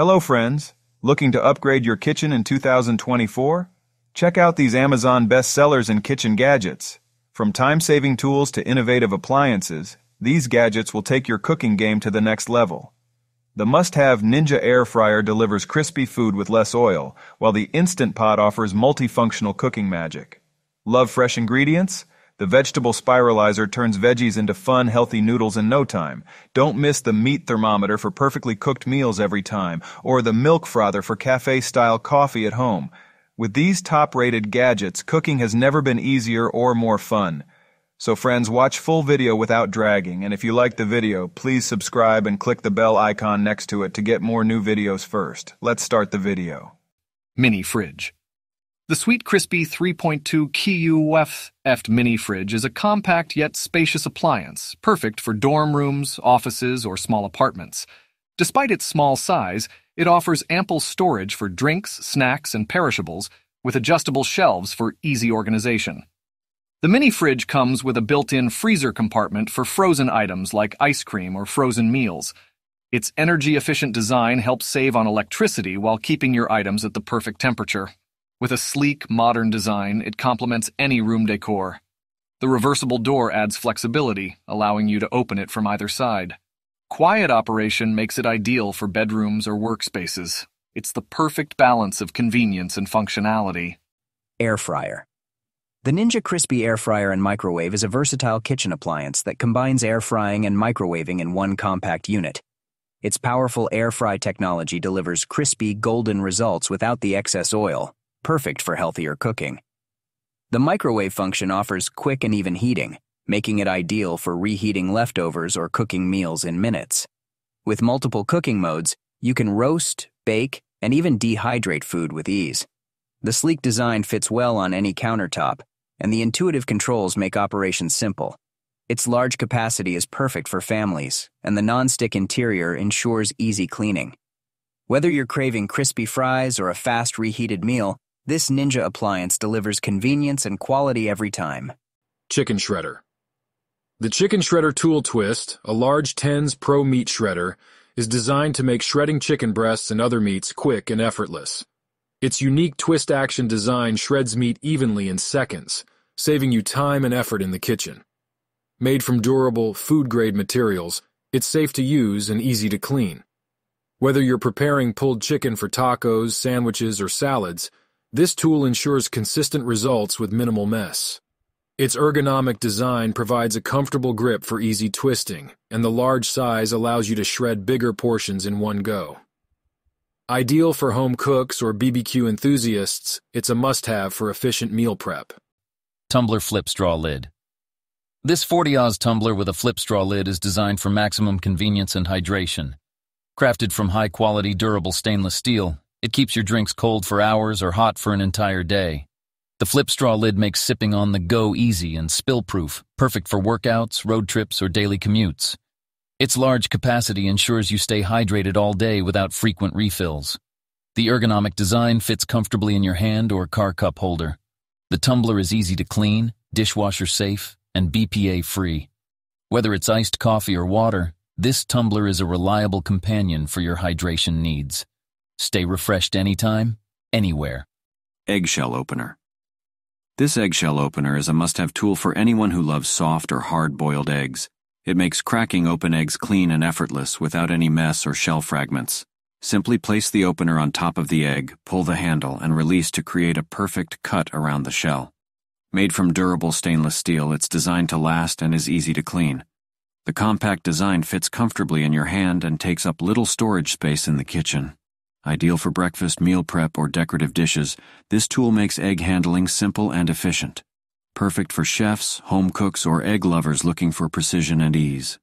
Hello friends, looking to upgrade your kitchen in 2024? Check out these Amazon bestsellers in kitchen gadgets. From time-saving tools to innovative appliances, these gadgets will take your cooking game to the next level. The must-have Ninja Air Fryer delivers crispy food with less oil, while the Instant Pot offers multifunctional cooking magic. Love fresh ingredients? The vegetable spiralizer turns veggies into fun, healthy noodles in no time. Don't miss the meat thermometer for perfectly cooked meals every time, or the milk frother for cafe style coffee at home. With these top rated gadgets, cooking has never been easier or more fun. So friends, watch full video without dragging, and if you like the video, please subscribe and click the bell icon next to it to get more new videos first. Let's start the video. Mini Fridge the Sweet Crispy 3.2 QUF EFT mini fridge is a compact yet spacious appliance, perfect for dorm rooms, offices, or small apartments. Despite its small size, it offers ample storage for drinks, snacks, and perishables, with adjustable shelves for easy organization. The mini fridge comes with a built-in freezer compartment for frozen items like ice cream or frozen meals. Its energy-efficient design helps save on electricity while keeping your items at the perfect temperature. With a sleek, modern design, it complements any room decor. The reversible door adds flexibility, allowing you to open it from either side. Quiet operation makes it ideal for bedrooms or workspaces. It's the perfect balance of convenience and functionality. Air fryer. The Ninja Crispy air fryer and microwave is a versatile kitchen appliance that combines air frying and microwaving in one compact unit. Its powerful air fry technology delivers crispy, golden results without the excess oil, perfect for healthier cooking. The microwave function offers quick and even heating, making it ideal for reheating leftovers or cooking meals in minutes. With multiple cooking modes, you can roast, bake, and even dehydrate food with ease. The sleek design fits well on any countertop, and the intuitive controls make operations simple. Its large capacity is perfect for families, and the non-stick interior ensures easy cleaning. Whether you're craving crispy fries or a fast reheated meal, this Ninja appliance delivers convenience and quality every time. Chicken Shredder The Chicken Shredder Tool Twist, a large 10s Pro meat shredder, is designed to make shredding chicken breasts and other meats quick and effortless. Its unique twist action design shreds meat evenly in seconds, saving you time and effort in the kitchen. Made from durable, food-grade materials, it's safe to use and easy to clean. Whether you're preparing pulled chicken for tacos, sandwiches, or salads, this tool ensures consistent results with minimal mess. Its ergonomic design provides a comfortable grip for easy twisting, and the large size allows you to shred bigger portions in one go. Ideal for home cooks or BBQ enthusiasts, it's a must-have for efficient meal prep. Tumbler Flip Straw Lid This 40-oz tumbler with a flip straw lid is designed for maximum convenience and hydration. Crafted from high-quality, durable stainless steel, it keeps your drinks cold for hours or hot for an entire day. The flip straw lid makes sipping on the go easy and spill proof, perfect for workouts, road trips, or daily commutes. Its large capacity ensures you stay hydrated all day without frequent refills. The ergonomic design fits comfortably in your hand or car cup holder. The tumbler is easy to clean, dishwasher safe, and BPA free. Whether it's iced coffee or water, this tumbler is a reliable companion for your hydration needs. Stay refreshed anytime, anywhere. Eggshell Opener This eggshell opener is a must-have tool for anyone who loves soft or hard-boiled eggs. It makes cracking open eggs clean and effortless without any mess or shell fragments. Simply place the opener on top of the egg, pull the handle, and release to create a perfect cut around the shell. Made from durable stainless steel, it's designed to last and is easy to clean. The compact design fits comfortably in your hand and takes up little storage space in the kitchen. Ideal for breakfast, meal prep, or decorative dishes, this tool makes egg handling simple and efficient. Perfect for chefs, home cooks, or egg lovers looking for precision and ease.